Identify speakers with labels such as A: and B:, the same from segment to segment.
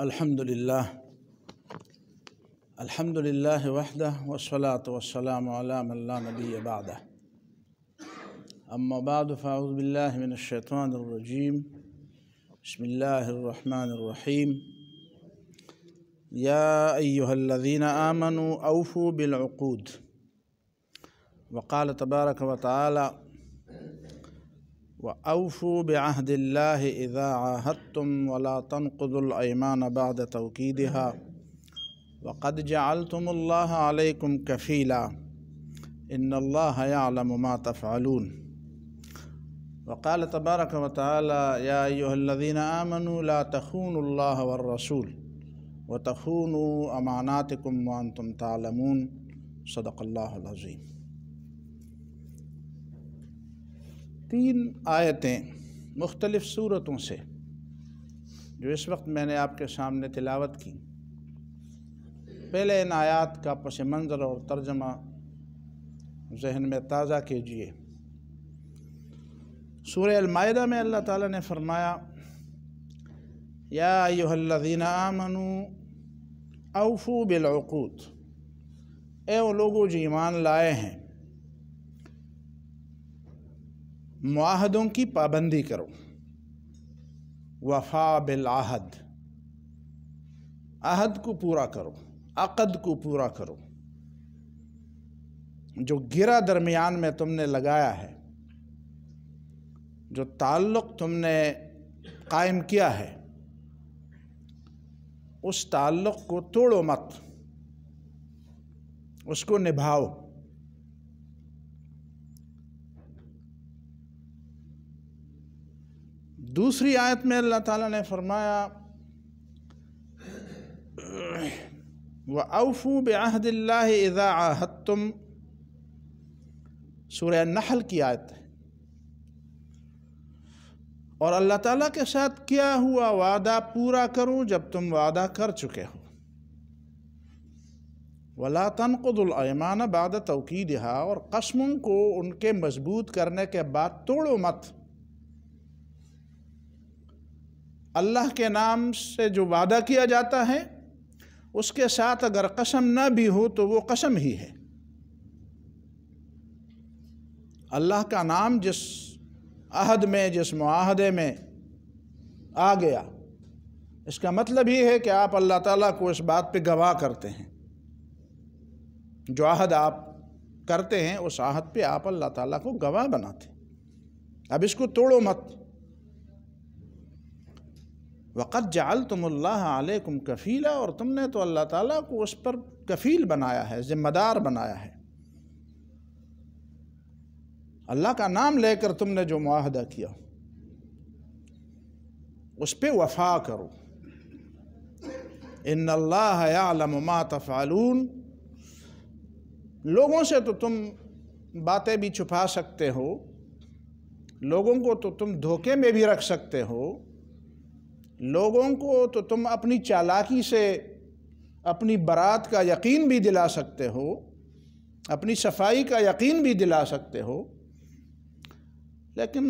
A: الحمد لله الحمد لله وحده والصلاة والسلام على من لا نبي بعده أما بعد فأعوذ بالله من الشيطان الرجيم بسم الله الرحمن الرحيم يا أيها الذين آمنوا أوفوا بالعقود وقال تبارك وتعالى وأوفوا بعهد الله إذا عاهدتم ولا تنقضوا الأيمان بعد توكيدها وقد جعلتم الله عليكم كفيلا إن الله يعلم ما تفعلون وقال تبارك وتعالى يا أيها الذين آمنوا لا تخونوا الله والرسول وتخونوا أماناتكم وأنتم تعلمون صدق الله العظيم तीन आयतें मुख्तलिफ़ सूरतों से जो इस वक्त मैंने आपके सामने तिलावत की पहले इन आयात का पस मंज़र और तर्जमा जहन में ताज़ा कीजिए सूर अलमायदा में अल्लाह ताला ने फरमाया या युहल्लिन अवफू बिलकूत ए वो लोगों जो ईमान लाए हैं माहदों की पाबंदी करो वफा बिल आहद आहद को पूरा करो अकद को पूरा करो जो गिरा दरमियान में तुमने लगाया है जो ताल्लुक़ तुमने कायम किया है उस ताल्लुक़ को तोड़ो मत उसको निभाओ दूसरी आयत में अल्लाह ताला ने फरमाया व अवफू बहदिल्ला इज़ा तुम सूर्य नहल की आयत है और अल्लाह ताला के साथ क्या हुआ वादा पूरा करूं जब तुम वादा कर चुके हो वला तनकुदलैमान बाद तोकीद और कस्मों को उनके मजबूत करने के बाद तोड़ो मत अल्लाह के नाम से जो वादा किया जाता है उसके साथ अगर कसम ना भी हो तो वो कसम ही है अल्लाह का नाम जिस अहद में जिस माहदे में आ गया इसका मतलब ये है कि आप अल्लाह ताला को इस बात पे गवाह करते हैं जो अहद आप करते हैं उस आहद पे आप अल्लाह ताला को गवाह बनाते अब इसको तोड़ो मत वक़त जाल तुम कफ़ीला और तुमने तो अल्लाह ताला को उस पर कफ़ील बनाया है ज़िम्मेदार बनाया है अल्लाह का नाम लेकर तुमने जो माहदा किया उस पर वफा करो इन अल्लाह तफ़ालून लोगों से तो तुम बातें भी छुपा सकते हो लोगों को तो तुम धोखे में भी रख सकते हो लोगों को तो तुम अपनी चालाकी से अपनी बारात का यकीन भी दिला सकते हो अपनी सफाई का यकीन भी दिला सकते हो लेकिन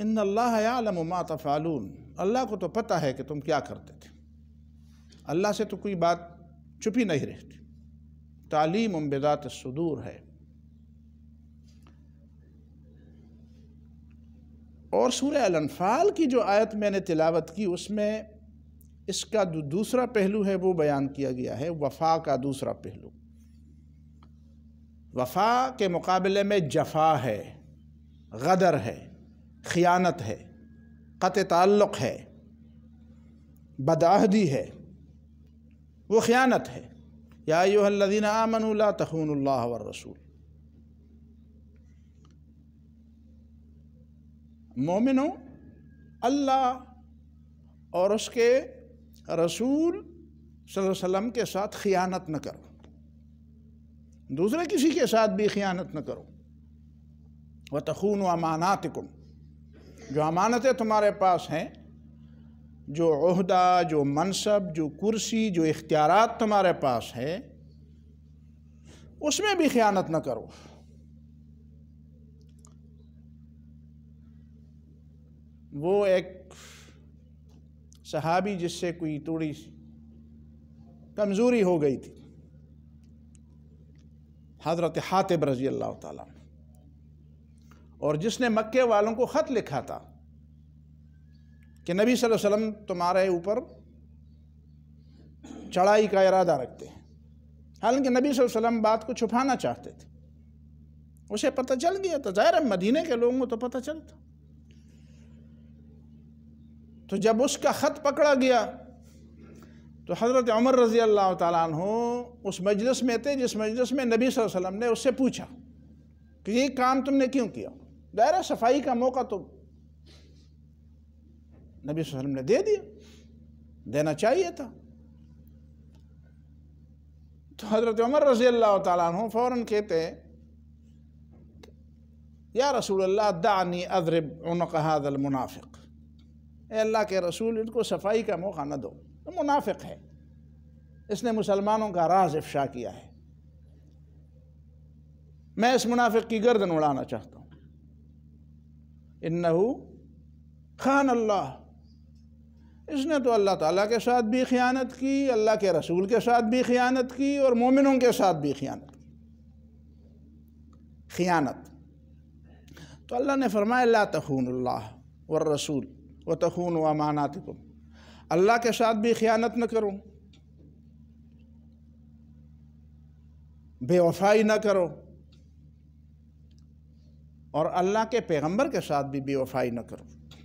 A: इन अल्लाह आलम मा तफ़ालून अल्लाह को तो पता है कि तुम क्या करते थे अल्लाह से तो कोई बात छुपी नहीं रहती तालीम बेदात सदूर है और सूर्य अनफाल की जो आयत मैंने तिलावत की उसमें इसका जो दूसरा पहलू है वो बयान किया गया है वफ़ा का दूसरा पहलू वफ़ा के मुकाबले में जफा है गदर है ख़यानत है क़त ताल्लुक़ है बदाहदी है वो ख़यानत है या योल्लिन आमनला तहूनल्ला रसूल मोमिनों अल्लाह और उसके रसूल वसल्लम के साथ ख़ियानत न करो दूसरे किसी के साथ भी ख़ियानत न करो व तखून व अमानात जो अमानतें तुम्हारे पास हैं जो अहदा जो मनसब जो कुर्सी जो इख्तियार तुम्हारे पास है उसमें भी खयानत न करो वो एक सहाबी जिससे कोई थोड़ी कमज़ोरी हो गई थी हज़रत हातिब रज़ी अल्लाह ताला और जिसने मक्के वालों को ख़त लिखा था कि नबी सल्लल्लाहु अलैहि वसल्लम तुम्हारे ऊपर चढ़ाई का इरादा रखते हैं हालांकि नबी सल्लल्लाहु अलैहि वसल्लम बात को छुपाना चाहते थे उसे पता चल गया था ज़ाहिर मदीने के लोगों को तो पता चलता तो जब उसका ख़त पकड़ा गया तो हज़रत उमर रज़ी अल्लाह तु उस मजलिस में थे जिस मजलिस में नबी वसल्लम ने उससे पूछा कि ये काम तुमने क्यों किया दायरा सफाई का मौका तो नबी वसल्लम ने दे दिया देना चाहिए था तो हज़रत उमर रज़ी अल्लाह तु फ़ौर कहते या रसूल अल्लाह दानी अदरब उनका हादल मुनाफिक़ अल्लाह के रसूल इनको सफाई का मौका न दो तो मुनाफिक है इसने मुसलमानों का राज अफशा किया है मैं इस मुनाफिक की गर्दन उड़ाना चाहता हूँ इन्नहू खान अल्लाह इसने तो अल्लाह ताला के साथ भी ख़यानत की अल्लाह के रसूल के साथ भी ख़यानत की और मोमिनों के साथ भी ख़यानत की ख़यानत तो अल्लाह ने फरमाया ला तखून अल्लाह रसूल व तखून व अमानात तुम अल्लाह के साथ भी ख़यानत न करो बेवफाई न करो और अल्लाह के पैगंबर के साथ भी बेवफाई न करो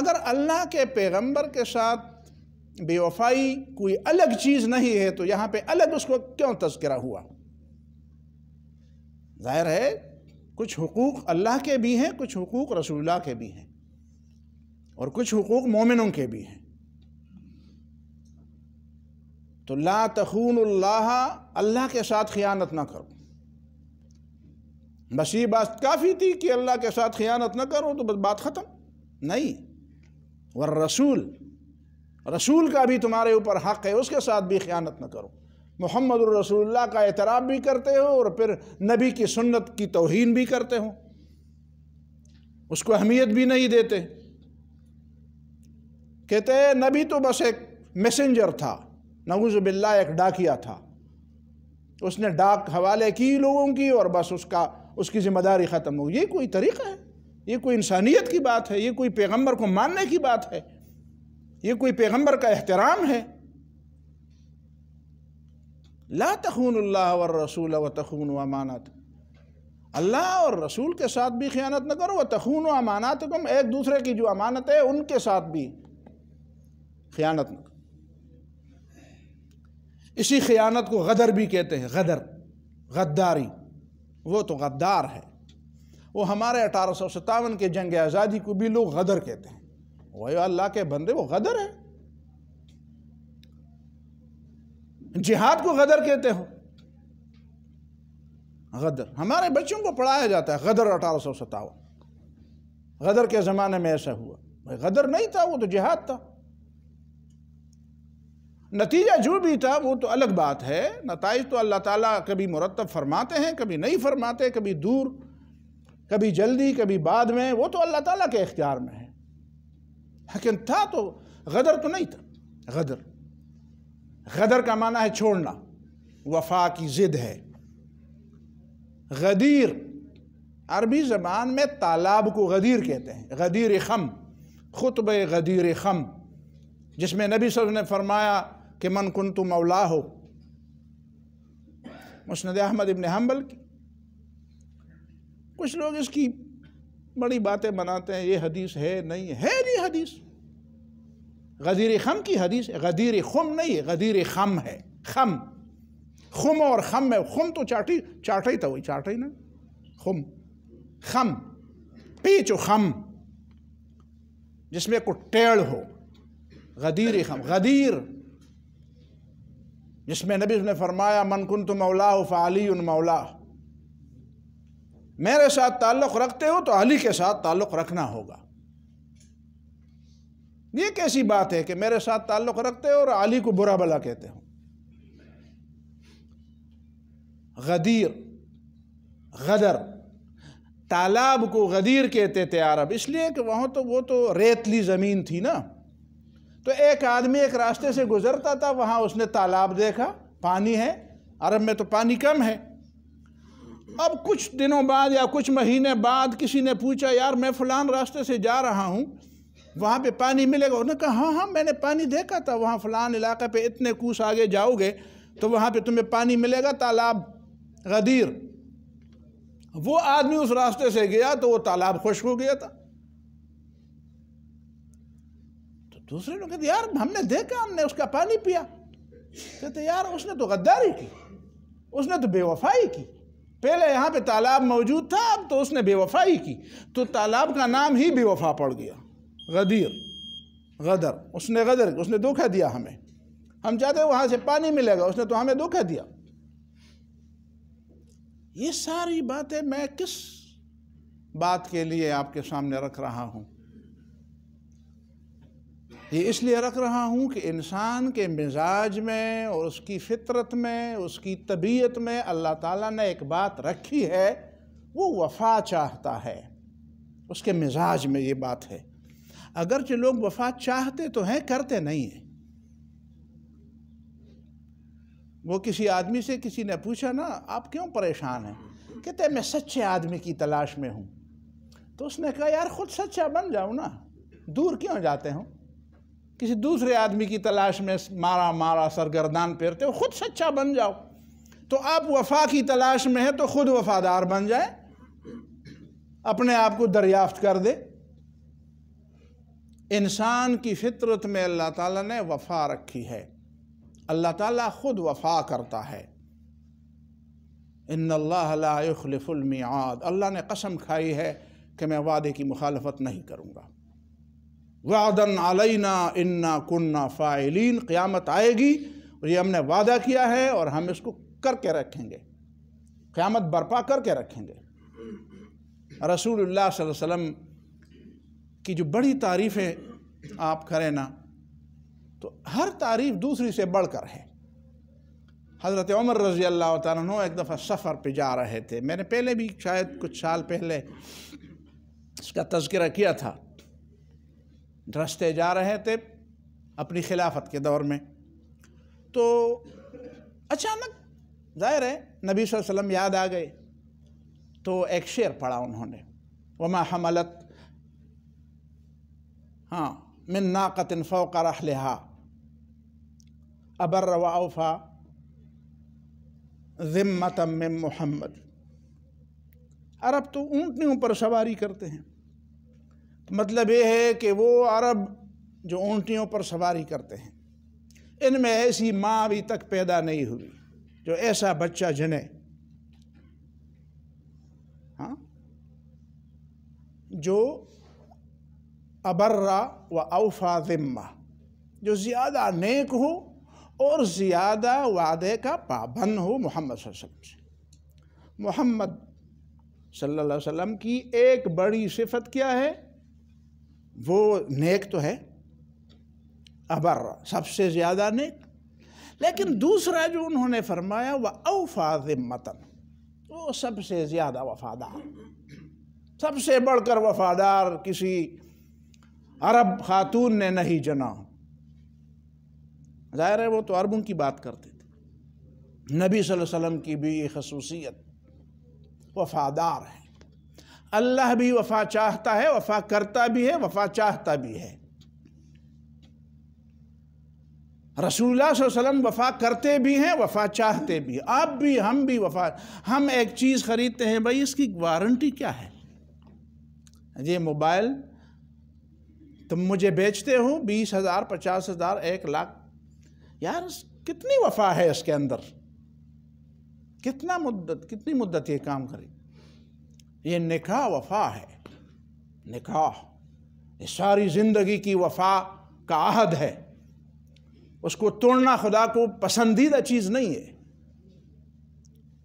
A: अगर अल्लाह के पैगंबर के साथ बेवफाई कोई अलग चीज़ नहीं है तो यहाँ पे अलग उसको क्यों तस्करा हुआ ज़ाहिर है कुछ हकूक़ अल्लाह के भी हैं कुछ हकूक़ रसूलुल्लाह के भी हैं और कुछ हकूक़ मोमिनों के भी हैं तो ला तखून अल्लाह के साथ ख़यानत ना करो बस ये बात काफ़ी थी कि अल्लाह के साथ ख़यानत ना करो तो बस बात ख़त्म नहीं वर रसूल रसूल का भी तुम्हारे ऊपर हक़ है उसके साथ भी ख़यानत ना करो मोहम्मद रसूलुल्लाह का एतराब भी करते हो और फिर नबी की सुन्नत की तोहन भी करते हो उसको अहमियत भी नहीं देते कहते हैं नबी तो बस एक मैसेंजर था नवूज़बिल्ला एक डाकिया था उसने डाक हवाले की लोगों की और बस उसका उसकी ज़िम्मेदारी ख़त्म हो ये कोई तरीक़ा है ये कोई इंसानियत की बात है ये कोई पैगम्बर को मानने की बात है ये कोई पैगम्बर का एहतराम है ला तखून व रसूल व तखून व अमानत अल्लाह और रसूल के साथ भी ख़यानत न करो व तखून व अमानत तुम एक दूसरे की जो अमानत है उनके साथ भी खयानत इसी खयानत को गदर भी कहते हैं गदर गद्दारी वो तो गद्दार है वो हमारे अठारह सौ सत्तावन के जंग आज़ादी को भी लोग गदर कहते हैं वही अल्लाह के बंदे वो गदर है जिहाद को गदर कहते हो गदर हमारे बच्चों को पढ़ाया जाता है गदर अठारह सौ सत्तावन गदर के ज़माने में ऐसा हुआ भाई गदर नहीं था वो तो जिहाद था नतीजा जो भी था वो तो अलग बात है नतज तो अल्लाह ताला कभी मुरतब फरमाते हैं कभी नहीं फरमाते कभी दूर कभी जल्दी कभी बाद में वो तो अल्लाह ताला के इख्तियार में है लेकिन था तो गदर तो नहीं था गदर गदर का माना है छोड़ना वफा की ज़िद है गदीर अरबी ज़बान में तालाब को गदीर कहते हैं गदीर खम खुतब गदीर खम जिसमें नबी सल्लल्लाहु अलैहि वसल्लम ने फरमाया कि मन कन तो मौला हो मुस्द अहमद इबन हम्बल की कुछ लोग इसकी बड़ी बातें बनाते हैं ये हदीस है नहीं है नहीं हदीस गदीर खम की हदीस गदीर खम नहीं है गदीर खम है खम खुम और खम है खुम तो चाटी चाटा ही था वही चाटा ही ना खुम खम पीचो खम जिसमें को टेढ़ हो गदीर खम गदीर जिसमें नबी ने फरमाया मनकुन तो मौला फ़ाली मौला मेरे साथ ताल्लुक़ रखते हो तो अली के साथ ताल्लुक़ रखना होगा ये कैसी बात है कि मेरे साथ ताल्लुक़ रखते हो और अली को बुरा भला कहते हो गदीर गदर तालाब को गदीर कहते थे अरब इसलिए कि वहां तो वो तो रेतली ज़मीन थी ना तो एक आदमी एक रास्ते से गुजरता था वहाँ उसने तालाब देखा पानी है अरब में तो पानी कम है अब कुछ दिनों बाद या कुछ महीने बाद किसी ने पूछा यार मैं फलान रास्ते से जा रहा हूँ वहाँ पे पानी मिलेगा उन्होंने कहा हाँ हाँ मैंने पानी देखा था वहाँ फलान इलाके पे इतने कूस आगे जाओगे तो वहाँ पे तुम्हें पानी मिलेगा तालाब गदीर वो आदमी उस रास्ते से गया तो वो तालाब खुश हो गया था दूसरे लोग कहते यार हमने देखा हमने उसका पानी पिया कहते यार उसने तो गद्दारी की उसने तो बेवफाई की पहले यहाँ पे तालाब मौजूद था अब तो उसने बेवफाई की तो तालाब का नाम ही बेवफा पड़ गया गदीर गदर उसने गदर उसने धोखा दिया हमें हम चाहते वहाँ से पानी मिलेगा उसने तो हमें धोखा दिया ये सारी बातें मैं किस बात के लिए आपके सामने रख रहा हूँ ये इसलिए रख रहा हूँ कि इंसान के मिजाज में और उसकी फितरत में उसकी तबीयत में अल्लाह ताला ने एक बात रखी है वो वफा चाहता है उसके मिजाज में ये बात है अगर जो लोग वफा चाहते तो हैं करते नहीं हैं वो किसी आदमी से किसी ने पूछा ना आप क्यों परेशान हैं कहते मैं सच्चे आदमी की तलाश में हूँ तो उसने कहा यार ख़ुद सच्चा बन जाऊँ ना दूर क्यों जाते हूँ किसी दूसरे आदमी की तलाश में मारा मारा सरगर्दान पेरते हो खुद सच्चा बन जाओ तो आप वफा की तलाश में हैं तो खुद वफादार बन जाए अपने आप को दरियाफ्त कर दे इंसान की फितरत में अल्लाह ताला ने वफा रखी है अल्लाह ताला खुद वफा करता है इन अल्लाह मियाद अल्लाह ने कसम खाई है कि मैं वादे की मुखालफत नहीं करूँगा वादन अलैना इन्ना कुन्ना फ़ाइलिन क़्यामत आएगी और ये हमने वादा किया है और हम इसको करके रखेंगे क़्यामत बरपा करके रखेंगे रसूल वसम की जो बड़ी तारीफ़ें आप करें ना तो हर तारीफ़ दूसरी से बढ़कर है हज़रत उमर रज़ी अल्लाह तु एक दफ़ा सफ़र पर जा रहे थे मैंने पहले भी शायद कुछ साल पहले इसका तस्करा किया था ढ्रसते जा रहे थे अपनी खिलाफत के दौर में तो अचानक ज़ाहिर है नबी वसल्लम याद आ गए तो एक शेर पढ़ा उन्होंने वमा हमलत हाँ मिन नाकतिन फ़ौक रहा अबर वाउफ़ा ज़िम्मत मिन मोहम्मद अरब तो ऊँटनी ऊपर सवारी करते हैं मतलब ये है कि वो अरब जो ऊँटियों पर सवारी करते हैं इनमें ऐसी माँ अभी तक पैदा नहीं हुई जो ऐसा बच्चा जने हाँ जो अबर्रा व अवफा ज़िम्मा जो ज़्यादा नेक हो और ज़्यादा वादे का पाबंद हो मोहम्मद से मोहम्मद सल्लल्लाहु अलैहि वसल्लम की एक बड़ी सिफत क्या है वो नेक तो है अबर सबसे ज़्यादा नेक लेकिन दूसरा जो उन्होंने फरमाया वह अवफा मतन वो सबसे ज़्यादा वफादार सबसे बढ़कर वफादार किसी अरब खातून ने नहीं जना ज़ाहिर है वो तो अरबों की बात करते थे नबी वसल्लम की भी ये खसूसियत वफादार है अल्लाह भी वफा चाहता है वफा करता भी है वफा चाहता भी है रसूलुल्लाह वसल्लम वफा करते भी हैं वफा चाहते भी आप भी हम भी वफा हम एक चीज़ ख़रीदते हैं भाई इसकी वारंटी क्या है ये मोबाइल तुम मुझे बेचते हो बीस हज़ार पचास हज़ार एक लाख यार कितनी वफा है इसके अंदर कितना मुद्दत कितनी मुद्दत ये काम करेगी ये निकाह वफा है निकाह ये सारी ज़िंदगी की वफा का आहद है उसको तोड़ना खुदा को पसंदीदा चीज़ नहीं है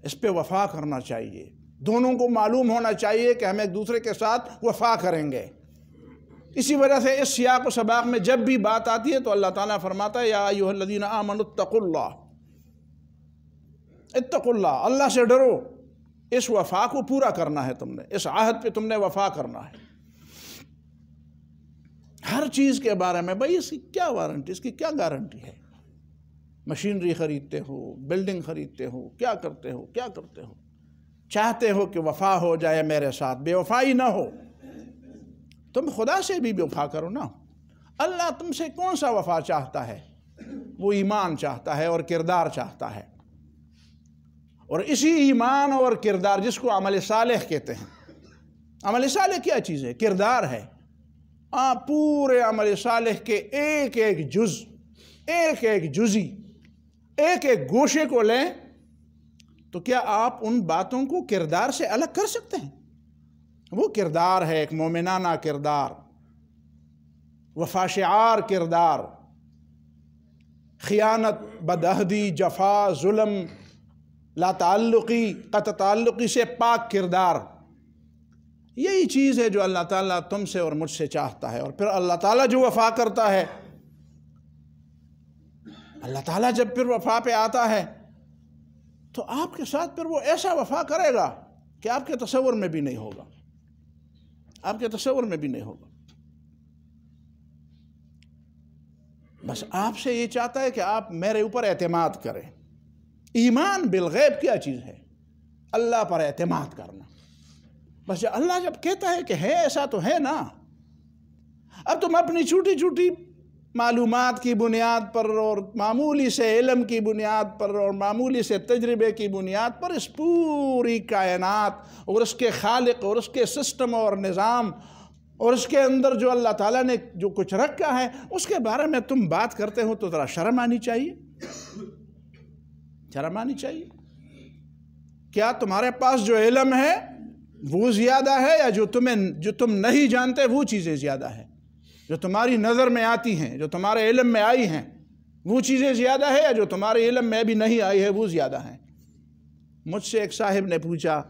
A: इस पर वफा करना चाहिए दोनों को मालूम होना चाहिए कि हम एक दूसरे के साथ वफा करेंगे इसी वजह से इस सियाक व सबाक में जब भी बात आती है तो अल्लाह ताला फरमाता है यादीन आमन तकुल्ला इतकुल्ला अल्लाह से डरो इस वफा को पूरा करना है तुमने इस आहद पे तुमने वफा करना है हर चीज़ के बारे में भाई इसकी क्या वारंटी इसकी क्या गारंटी है मशीनरी ख़रीदते हो बिल्डिंग ख़रीदते हो क्या करते हो क्या करते हो चाहते हो कि वफा हो जाए मेरे साथ बेवफाई ना हो तुम खुदा से भी बेवफा करो ना अल्लाह तुमसे कौन सा वफा चाहता है वो ईमान चाहता है और किरदार चाहता है और इसी ईमान और किरदार जिसको अमल साल कहते हैं अमल साल क्या चीज़ है किरदार है आ, पूरे अमल साल के एक एक जुज़ एक एक जुजी एक एक गोशे को लें तो क्या आप उन बातों को किरदार से अलग कर सकते हैं वो किरदार है एक मोमिनाना किरदार वफाशार किरदार ख़ियानत बदहदी जफा जुलम ला ताल्लुकी कत से पाक किरदार यही चीज़ है जो अल्लाह ताला तुमसे और मुझसे चाहता है और फिर अल्लाह ताला जो वफा करता है अल्लाह ताला जब फिर वफा पे आता है तो आपके साथ फिर वो ऐसा वफा करेगा कि आपके तस्वर में भी नहीं होगा आपके तस्वर में भी नहीं होगा बस आपसे ये चाहता है कि आप मेरे ऊपर अतमाद करें ईमान बिलगैब क्या चीज़ है अल्लाह पर अतमाद करना बस अल्लाह जब कहता है कि है ऐसा तो है ना अब तुम अपनी छोटी छोटी मालूम की बुनियाद पर और मामूली से इलम की बुनियाद पर और मामूली से तजर्बे की बुनियाद पर इस पूरी कायनत और उसके खालिक और उसके सिस्टम और निज़ाम और उसके अंदर जो अल्लाह ताला ने जो कुछ रखा है उसके बारे में तुम बात करते हो तो ज़रा शर्म आनी चाहिए शर्म आनी चाहिए क्या तुम्हारे पास जो इलम है वो ज़्यादा है या जो तुम्हें जो तुम नहीं जानते वो चीज़ें ज़्यादा है जो तुम्हारी नज़र में आती हैं जो तुम्हारे इलम में आई हैं वो चीज़ें ज़्यादा है या जो तुम्हारे इलम में भी नहीं आई है वो ज़्यादा हैं मुझसे एक साहिब ने पूछा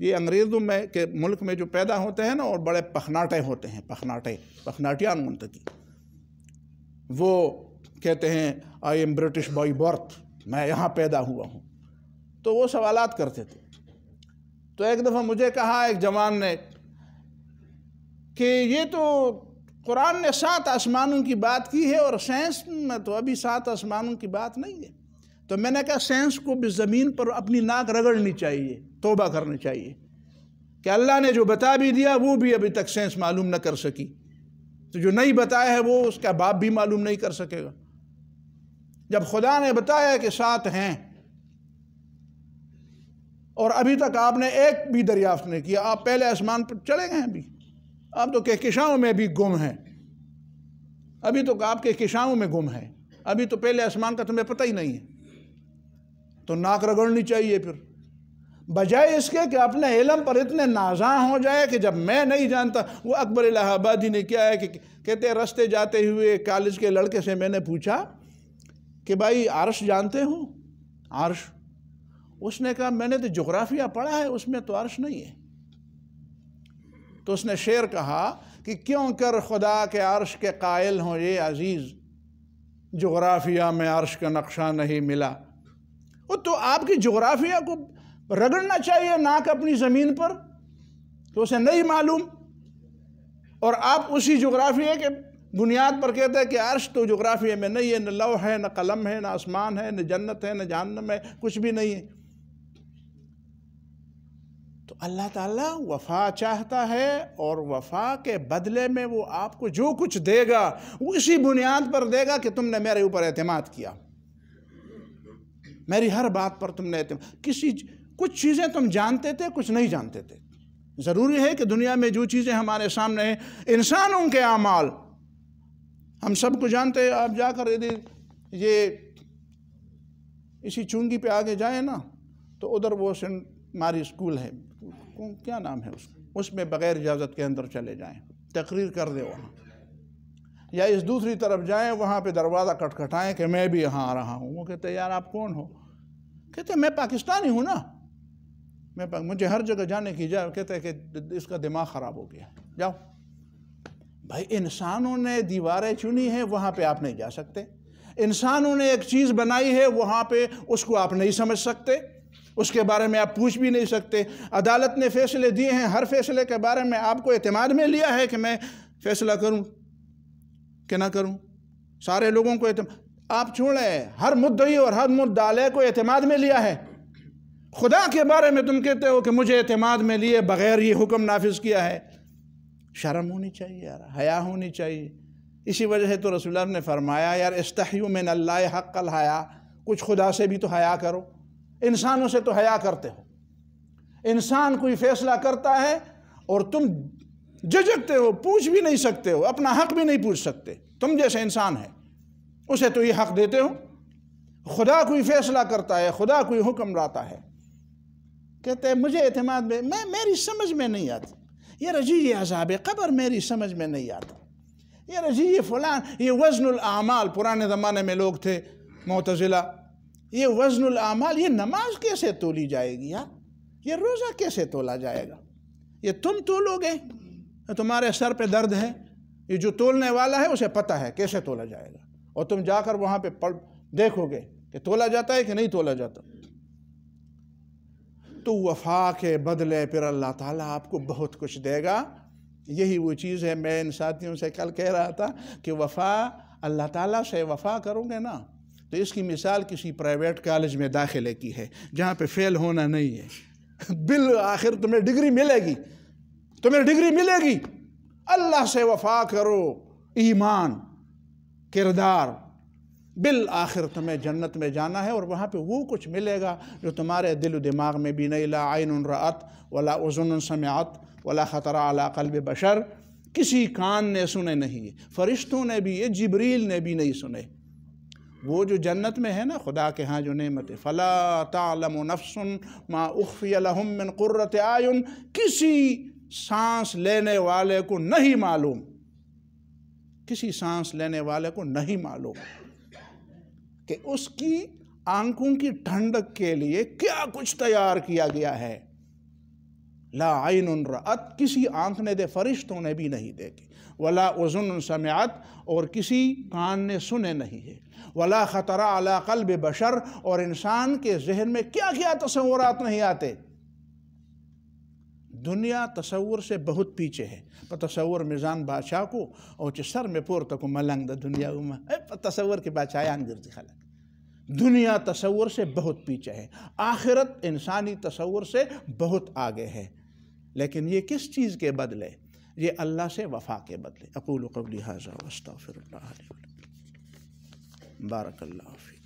A: ये अंग्रेज़ों में के मुल्क में जो पैदा होते हैं ना और बड़े पखनाटे होते हैं पखनाटे पखनाटियान मुंतकी वो कहते हैं I am British by birth मैं यहाँ पैदा हुआ हूँ तो वो सवालत करते थे तो एक दफ़ा मुझे कहा एक जवान ने कि ये तो कुरान ने सात आसमानों की बात की है और साइंस में तो अभी सात आसमानों की बात नहीं है तो मैंने कहा साइंस को भी ज़मीन पर अपनी नाक रगड़नी चाहिए तोबा करनी चाहिए कि अल्लाह ने जो बता भी दिया वो भी अभी तक साइंस मालूम न कर सकी तो जो नहीं बताया है वो उसका बाप भी मालूम नहीं कर सकेगा जब खुदा ने बताया कि सात हैं और अभी तक आपने एक भी दरियाफ्त नहीं किया आप पहले आसमान पर चले गए अभी आप तो कहकशाओं में भी गुम हैं अभी तो आप कहकशाओं में गुम है अभी तो पहले आसमान का तुम्हें पता ही नहीं है तो नाक रगड़नी चाहिए फिर बजाय इसके कि अपने इलम पर इतने नाजा हो जाए कि जब मैं नहीं जानता वो अकबर इलाहाबादी ने क्या है कि कहते रास्ते जाते हुए कॉलेज के लड़के से मैंने पूछा कि भाई आर्श जानते हो आर्श उसने कहा मैंने तो जोग्राफिया पढ़ा है उसमें तो अर्श नहीं है तो उसने शेर कहा कि क्यों कर खुदा के अर्श के कायल हों ये अज़ीज़ जोग्राफिया में अर्श का नक्शा नहीं मिला वो तो आपकी जोग्राफिया को रगड़ना चाहिए नाक अपनी ज़मीन पर तो उसे नहीं मालूम और आप उसी जोग्राफिया के बुनियाद पर कहते हैं कि अर्श तो जोग्राफी में नहीं है न लव है न कलम है न आसमान है न जन्नत है न जहन्नम है कुछ भी नहीं है तो अल्लाह ताला वफा चाहता है और वफा के बदले में वो आपको जो कुछ देगा वो इसी बुनियाद पर देगा कि तुमने मेरे ऊपर अहतमाद किया मेरी हर बात पर तुमने किसी कुछ चीज़ें तुम जानते थे कुछ नहीं जानते थे ज़रूरी है कि दुनिया में जो चीज़ें हमारे सामने हैं इंसानों के अमाल हम सब को जानते हैं आप जाकर यदि ये इसी चुंगी पे आगे जाए ना तो उधर वो सेंट मारी स्कूल है क्या नाम है उसका उसमें बग़ैर इजाज़त के अंदर चले जाएं तकरीर कर दे वहाँ या इस दूसरी तरफ जाएं वहाँ पे दरवाज़ा कटखटाएं कि मैं भी यहाँ आ रहा हूँ वो कहते यार आप कौन हो कहते मैं पाकिस्तानी हूँ ना मैं मुझे हर जगह जाने की जाए कहते कि इसका दिमाग ख़राब हो गया जाओ भाई इंसानों ने दीवारें चुनी हैं वहाँ पे आप नहीं जा सकते इंसानों ने एक चीज़ बनाई है वहाँ पे उसको आप नहीं समझ सकते उसके बारे में आप पूछ भी नहीं सकते अदालत ने फैसले दिए हैं हर फैसले के बारे में आपको अतमाद में लिया है कि मैं फैसला करूँ कि ना करूँ सारे लोगों को आप छोड़ें हर मुद्दई और हर मुद्दालय को अतमाद में लिया है खुदा के बारे में तुम कहते हो कि मुझे अतमाद में लिए बग़ैर ये हुक्म नाफिज किया है शर्म होनी चाहिए यार हया होनी चाहिए इसी वजह से तो रसूल ने फरमाया यार इस्तु में नल्ला हक कल हया कुछ खुदा से भी तो हया करो इंसानों से तो हया करते हो इंसान कोई फैसला करता है और तुम झकते हो पूछ भी नहीं सकते हो अपना हक भी नहीं पूछ सकते तुम जैसे इंसान है उसे तो ये हक देते हो खुदा कोई फैसला करता है खुदा कोई हुक्म लाता है कहते हैं मुझे अतमाद में मैं मेरी समझ में नहीं आती ये ये अजाब कबर मेरी समझ में नहीं आता ये ये फ़लाँ ये वज़न अमाल पुराने ज़माने में लोग थे मोतज़िला ये वज़न अमाल ये नमाज कैसे तोली जाएगी यार ये रोज़ा कैसे तोला जाएगा ये तुम तोलोगे तुम्हारे सर पे दर्द है ये जो तोलने वाला है उसे पता है कैसे तोला जाएगा और तुम जाकर वहाँ पे पढ़ देखोगे कि तोला जाता है कि नहीं तोला जाता तो वफा के बदले फिर अल्लाह ताला आपको बहुत कुछ देगा यही वो चीज़ है मैं इन साथियों से कल कह रहा था कि वफा अल्लाह ताला से वफा करोगे ना तो इसकी मिसाल किसी प्राइवेट कॉलेज में दाखिले की है जहाँ पे फेल होना नहीं है बिल आखिर तुम्हें डिग्री मिलेगी तुम्हें डिग्री मिलेगी अल्लाह से वफा करो ईमान किरदार बिल आखिर तुम्हें जन्नत में जाना है और वहाँ पे वो कुछ मिलेगा जो तुम्हारे दिल दिमाग में भी नहीं ला आयन रत वला उजुन समयात वला ख़तरा अला कल्ब बशर किसी कान ने सुने नहीं फ़रिश्तों ने भी ये जबरील ने भी नहीं सुने वो जो जन्नत में है ना खुदा के यहाँ जो नमत फ़ला तालम नफसन माँ उफ़ीमिन क़ुरत आयन किसी सांस लेने वाले को नहीं मालूम किसी सांस लेने वाले को नहीं मालूम कि उसकी आंखों की ठंडक के लिए क्या कुछ तैयार किया गया है ला उन रत किसी आंख ने दे फरिश्तों ने भी नहीं देखी वला उजुन समयात और किसी कान ने सुने नहीं है वला ख़तरा अला कल्ब बशर और इंसान के जहन में क्या क्या तस्वूर नहीं आते दुनिया तस्वूर से बहुत पीछे है पर तस्वूर मिजान बादशाह को और सर में पोर तक मलंग दुनिया तस्वर के बादशाह गिर दिखला दुनिया तस्वुर से बहुत पीछे है आखिरत इंसानी तस्वुर से बहुत आगे है लेकिन ये किस चीज़ के बदले ये अल्लाह से वफा के बदले अकूल कबली हाजा वस्ता फिर